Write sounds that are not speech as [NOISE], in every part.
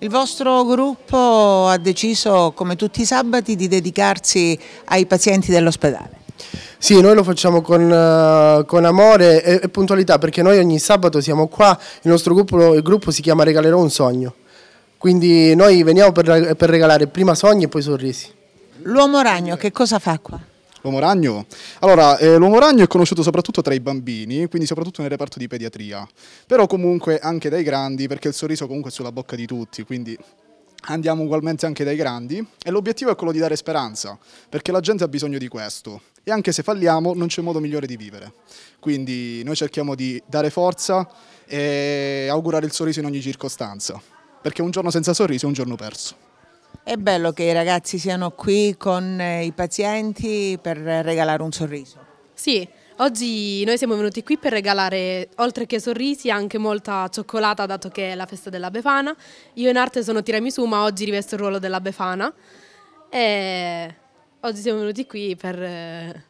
Il vostro gruppo ha deciso, come tutti i sabati, di dedicarsi ai pazienti dell'ospedale. Sì, noi lo facciamo con, eh, con amore e, e, puntualità perché noi ogni sabato siamo qua, il nostro gruppo, il gruppo si chiama Regalerò un sogno, quindi noi veniamo per, per regalare prima sogni e poi sorrisi. L'uomo ragno che cosa fa qua? L'uomo ragno? Allora, eh, l'uomo ragno è conosciuto soprattutto tra i bambini, quindi soprattutto nel reparto di pediatria, però comunque anche dai grandi, perché il sorriso comunque è sulla bocca di tutti, quindi andiamo ugualmente anche dai grandi e l'obiettivo è quello di dare speranza, perché la gente ha bisogno di questo e anche se falliamo non c'è modo migliore di vivere. Quindi noi cerchiamo di dare forza e augurare il sorriso in ogni circostanza, perché un giorno senza sorriso è un giorno perso. È bello che i ragazzi siano qui con eh, i pazienti per regalare un sorriso. Sì, oggi noi siamo venuti qui per regalare, oltre che sorrisi, anche molta cioccolata, dato che è la festa della Befana. Io in arte sono Tiramisu, ma oggi rivesto il ruolo della Befana. E oggi siamo venuti qui per, eh,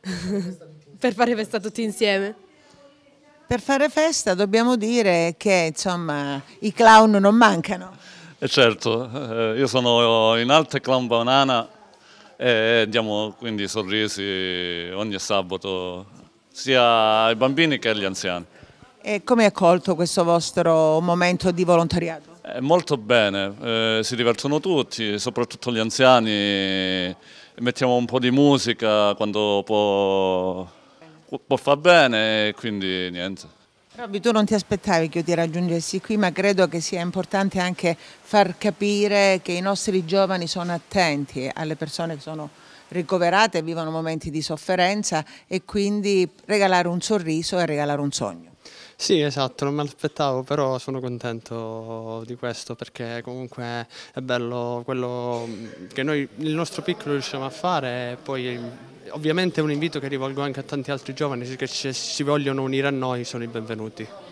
[LAUGHS] per fare festa tutti insieme. Per fare festa dobbiamo dire che insomma, i clown non mancano. E eh, certo, eh, io sono in Alte Clambanana e diamo quindi sorrisi ogni sabato sia ai bambini che agli anziani. E come è accolto questo vostro momento di volontariato? Eh, molto bene, eh, si divertono tutti, soprattutto gli anziani, mettiamo un po' di musica quando può, può far bene, e quindi niente. Robby, tu non ti aspettavi che io ti raggiungessi qui, ma credo che sia importante anche far capire che i nostri giovani sono attenti alle persone che sono ricoverate, vivono momenti di sofferenza e quindi regalare un sorriso e regalare un sogno. Sì, esatto, non me l'aspettavo, però sono contento di questo perché comunque è bello quello che noi, il nostro piccolo riusciamo a fare e poi ovviamente è un invito che rivolgo anche a tanti altri giovani se si vogliono unire a noi, sono i benvenuti.